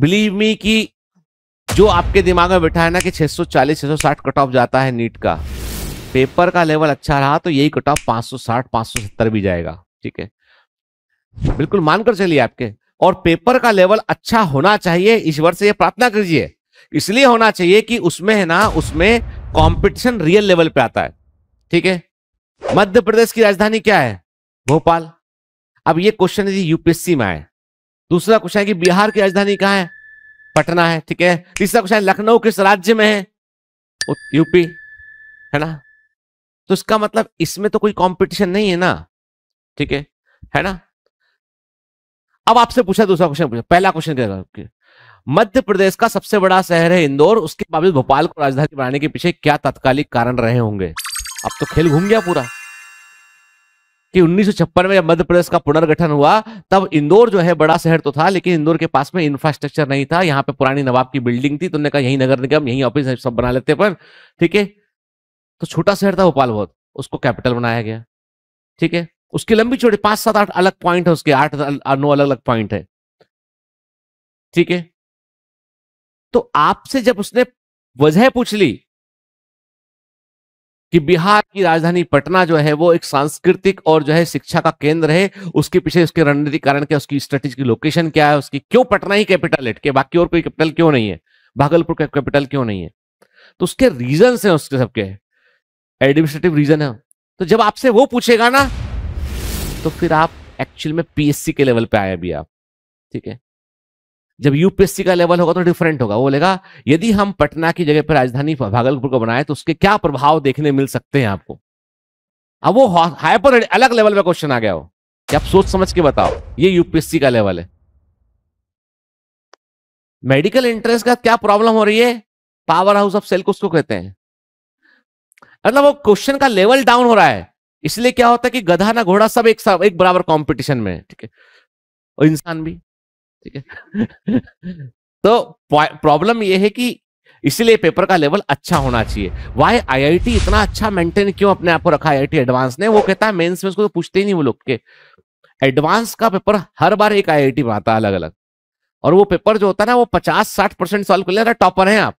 believe me कि जो आपके दिमाग में बैठा है ना कि 640 660 कट ऑफ जाता है नीट का पेपर का लेवल अच्छा रहा तो यही कट ऑफ 560 570 भी जाएगा ठीक है बिल्कुल मानकर चलिए आपके और पेपर का लेवल अच्छा होना चाहिए ईश्वर से ये प्रार्थना करिए इसलिए होना चाहिए कि उसमें है ना उसमें कंपटीशन रियल लेवल पे आता है ठीक है मध्य प्रदेश की राजधानी क्या है भोपाल अब ये क्वेश्चन यदि यूपीएससी में आए दूसरा क्वेश्चन है कि बिहार की राजधानी कहाँ है पटना है ठीक है तीसरा क्वेश्चन लखनऊ किस राज्य में है यूपी है ना तो इसका मतलब इसमें तो कोई कंपटीशन नहीं है ना ठीक है है ना अब आपसे पूछा दूसरा क्वेश्चन पूछा पहला क्वेश्चन क्या मध्य प्रदेश का सबसे बड़ा शहर है इंदौर उसके बावजूद भोपाल को राजधानी बनाने के पीछे क्या तात्कालिक कारण रहे होंगे अब तो खेल घूम गया पूरा कि उन्नीस में जब मध्य प्रदेश का पुनर्गठन हुआ तब इंदौर जो है बड़ा शहर तो था लेकिन इंदौर के पास में इंफ्रास्ट्रक्चर नहीं था यहाँ पे पुरानी नवाब की बिल्डिंग थी तो उन्होंने कहा यही नगर निगम यही ऑफिस सब बना लेते पर ठीक है तो छोटा शहर था भोपाल बहुत उसको कैपिटल बनाया गया ठीक है उसकी लंबी छोटी पांच सात आठ अलग पॉइंट है उसके आठ नौ अलग अलग पॉइंट है ठीक है तो आपसे जब उसने वजह पूछ ली कि बिहार की राजधानी पटना जो है वो एक सांस्कृतिक और जो है शिक्षा का केंद्र है उसके पीछे उसके रणनीतिक कारण क्या उसकी स्ट्रेटेजिक लोकेशन क्या है उसकी क्यों पटना ही कैपिटल है बाकी और कोई कैपिटल क्यों नहीं है भागलपुर का कैपिटल क्यों नहीं है तो उसके रीजन है उसके सबके एडमिनिस्ट्रेटिव रीजन है तो जब आपसे वो पूछेगा ना तो फिर आप एक्चुअल में पीएससी के लेवल पे आए अभी आप ठीक है जब यूपीएससी का लेवल होगा तो डिफरेंट होगा वो बोलेगा यदि हम पटना की जगह पर राजधानी भागलपुर को बनाए तो उसके क्या प्रभाव देखने मिल सकते हैं आपको अब वो हाइपर अलग लेवल में क्वेश्चन आ गया हो आप सोच समझ के बताओ ये यूपीएससी का लेवल है मेडिकल इंटरेस्ट का क्या प्रॉब्लम हो रही है पावर हाउस ऑफ सेल को उसको कहते हैं मतलब वो क्वेश्चन का लेवल डाउन हो रहा है इसलिए क्या होता है कि गधा ना घोड़ा सब एक सब एक बराबर कंपटीशन में ठीक है और इंसान भी ठीक है तो प्रॉब्लम ये है कि इसीलिए पेपर का लेवल अच्छा होना चाहिए वाई आईआईटी इतना अच्छा मेंटेन क्यों अपने आप को रखा आईआईटी एडवांस ने वो कहता है मेंस में उसको तो पूछते ही नहीं वो लोग के एडवांस का पेपर हर बार एक आईआईटी में आता है अलग अलग और वो पेपर जो होता है ना वो पचास साठ परसेंट सॉल्व कर ले टॉपर है आप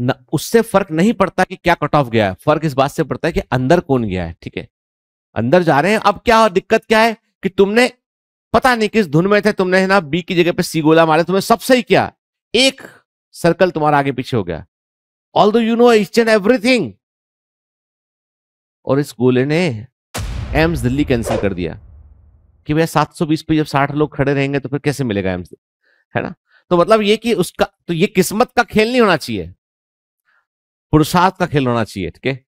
न, उससे फर्क नहीं पड़ता कि क्या कट ऑफ गया है फर्क इस बात से पड़ता है कि अंदर कौन गया है ठीक है अंदर जा रहे हैं अब क्या दिक्कत क्या है कि तुमने पता नहीं किस धुन में थे तुमने ना बी की जगह पे सी गोला मारे तुम्हें सबसे ही क्या एक सर्कल तुम्हारा आगे पीछे हो गया all though you know each and everything और इस गोले ने एम्स दिल्ली कैंसिल कर दिया कि भैया 720 पे जब 60 लोग खड़े रहेंगे तो फिर कैसे मिलेगा एम्स है ना तो मतलब ये कि उसका तो ये किस्मत का खेल नहीं होना चाहिए पुरुषार्थ का खेल होना चाहिए ठीक है